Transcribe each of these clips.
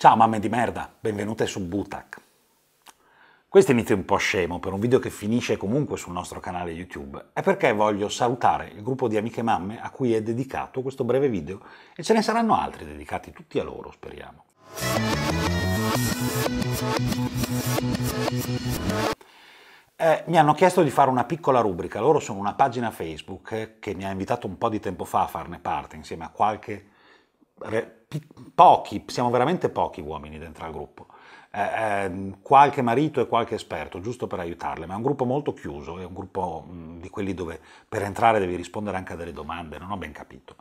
Ciao mamme di merda, benvenute su Butak. Questo inizio un po' scemo per un video che finisce comunque sul nostro canale YouTube è perché voglio salutare il gruppo di amiche mamme a cui è dedicato questo breve video e ce ne saranno altri dedicati tutti a loro, speriamo. Eh, mi hanno chiesto di fare una piccola rubrica, loro sono una pagina Facebook che mi ha invitato un po' di tempo fa a farne parte insieme a qualche re- pochi, siamo veramente pochi uomini dentro al gruppo. Eh, ehm, qualche marito e qualche esperto, giusto per aiutarle, ma è un gruppo molto chiuso, è un gruppo mh, mm, di quelli dove per entrare devi rispondere anche a delle domande, non ho ben capito.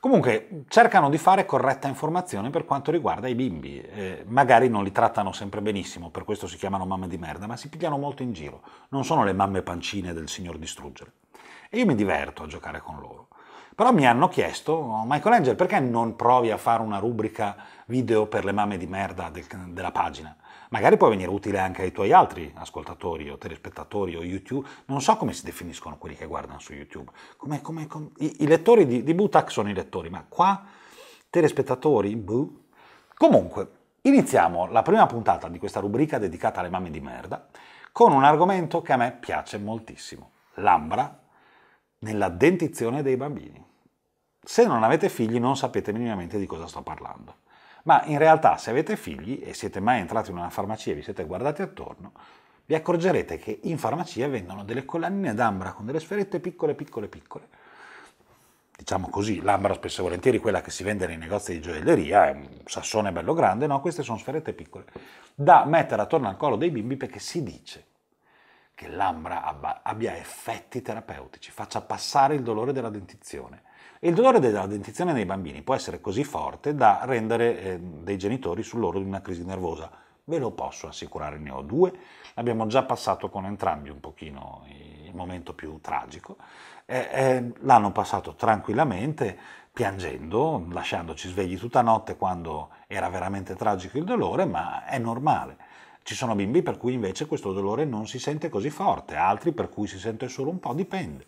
Comunque cercano di fare corretta informazione per quanto riguarda i bimbi, eh, magari non li trattano sempre benissimo, per questo si chiamano mamme di merda, ma si pigliano molto in giro, non sono le mamme pancine del signor distruggere. E io mi diverto a giocare con loro. Però mi hanno chiesto, oh, Michael Angel, perché non provi a fare una rubrica video per le mamme di merda del, della pagina? Magari può venire utile anche ai tuoi altri ascoltatori o telespettatori o YouTube. Non so come si definiscono quelli che guardano su YouTube. Come, come, come, i, i, lettori di, di Butak sono i lettori, ma qua telespettatori, buh. Comunque, iniziamo la prima puntata di questa rubrica dedicata alle mamme di merda con un argomento che a me piace moltissimo. L'ambra nella dentizione dei bambini. Se non avete figli non sapete minimamente di cosa sto parlando. Ma in realtà se avete figli e siete mai entrati in una farmacia e vi siete guardati attorno, vi accorgerete che in farmacia vendono delle collanine d'ambra con delle sferette piccole, piccole, piccole. Diciamo così, l'ambra spesso e volentieri quella che si vende nei negozi di gioielleria, è un sassone bello grande, no, queste sono sferette piccole, da mettere attorno al collo dei bimbi perché si dice che l'ambra abbia effetti terapeutici, faccia passare il dolore della dentizione. E il dolore della dentizione nei bambini può essere così forte da rendere eh, dei genitori sull'oro di una crisi nervosa. Ve lo posso assicurare, ne ho due. Abbiamo già passato con entrambi un pochino il momento più tragico. Eh, eh, l'hanno passato tranquillamente, piangendo, lasciandoci svegli tutta notte quando era veramente tragico il dolore, ma è normale. Ci sono bimbi per cui invece questo dolore non si sente così forte, altri per cui si sente solo un po', dipende.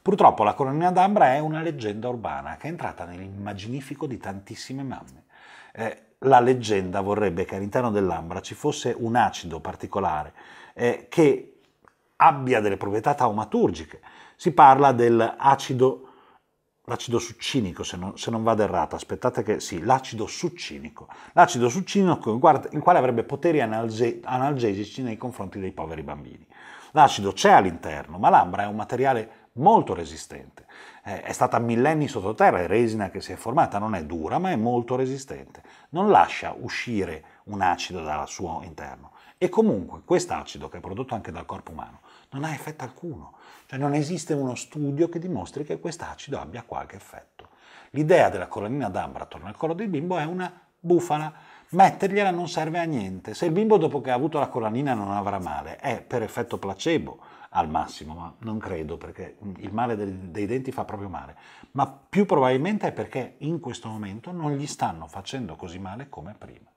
Purtroppo la colonnina d'Ambra è una leggenda urbana che è entrata nell'immaginifico di tantissime mamme. Eh, la leggenda vorrebbe che all'interno dell'ambra ci fosse un acido particolare eh, che abbia delle proprietà taumaturgiche. Si parla dell'acido l'acido succinico, se non, se non, vado errato, aspettate che sì, l'acido succinico, l'acido succinico in quale avrebbe poteri analge, analgesici nei confronti dei poveri bambini. L'acido c'è all'interno, ma l'ambra è un materiale molto resistente. Eh, è stata millenni sottoterra, è resina che si è formata, non è dura, ma è molto resistente. Non lascia uscire un acido dal suo interno. E comunque quest'acido, che è prodotto anche dal corpo umano, non ha effetto alcuno, cioè non esiste uno studio che dimostri che quest'acido abbia qualche effetto. L'idea della colonnina d'ambra attorno al collo del bimbo è una bufala, mettergliela non serve a niente, se il bimbo dopo che ha avuto la colonnina non avrà male, è per effetto placebo al massimo, ma non credo perché il male dei, dei denti fa proprio male, ma più probabilmente è perché in questo momento non gli stanno facendo così male come prima.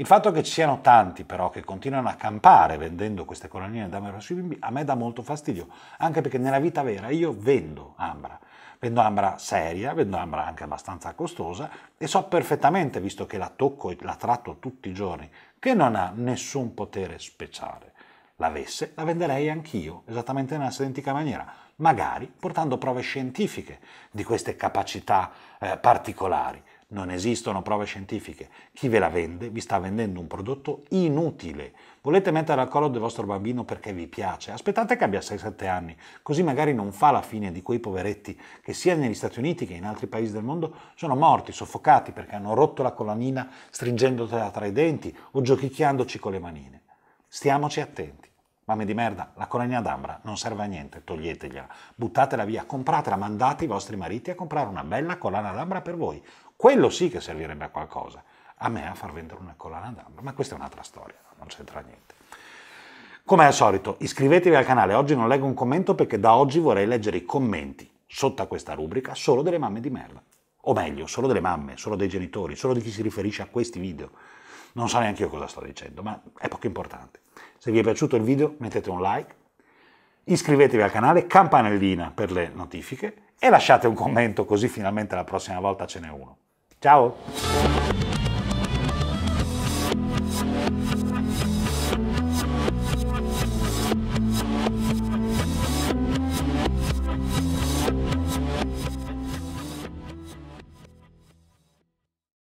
Il fatto che ci siano tanti però che continuano a campare vendendo queste colonnine da d'ambra sui bimbi a me dà molto fastidio, anche perché nella vita vera io vendo ambra. Vendo ambra seria, vendo ambra anche abbastanza costosa e so perfettamente, visto che la tocco e la tratto tutti i giorni, che non ha nessun potere speciale. L'avesse, la venderei anch'io, esattamente nella stessa identica maniera, magari portando prove scientifiche di queste capacità eh, particolari non esistono prove scientifiche. Chi ve la vende vi sta vendendo un prodotto inutile. Volete mettere al collo del vostro bambino perché vi piace? Aspettate che abbia 6-7 anni, così magari non fa la fine di quei poveretti che sia negli Stati Uniti che in altri paesi del mondo sono morti, soffocati perché hanno rotto la colonnina stringendotela tra i denti o giochicchiandoci con le manine. Stiamoci attenti. Mamme di merda, la colonnina d'ambra non serve a niente, toglietegliela, buttatela via, compratela, mandate i vostri mariti a comprare una bella collana d'ambra per voi. Quello sì che servirebbe a qualcosa. A me a far vendere una collana d'ambra, ma questa è un'altra storia, non c'entra niente. Come al solito, iscrivetevi al canale, oggi non leggo un commento perché da oggi vorrei leggere i commenti sotto a questa rubrica solo delle mamme di merda. O meglio, solo delle mamme, solo dei genitori, solo di chi si riferisce a questi video. Non so neanche io cosa sto dicendo, ma è poco importante. Se vi è piaciuto il video mettete un like, iscrivetevi al canale, campanellina per le notifiche e lasciate un commento così finalmente la prossima volta ce n'è uno. Ciao!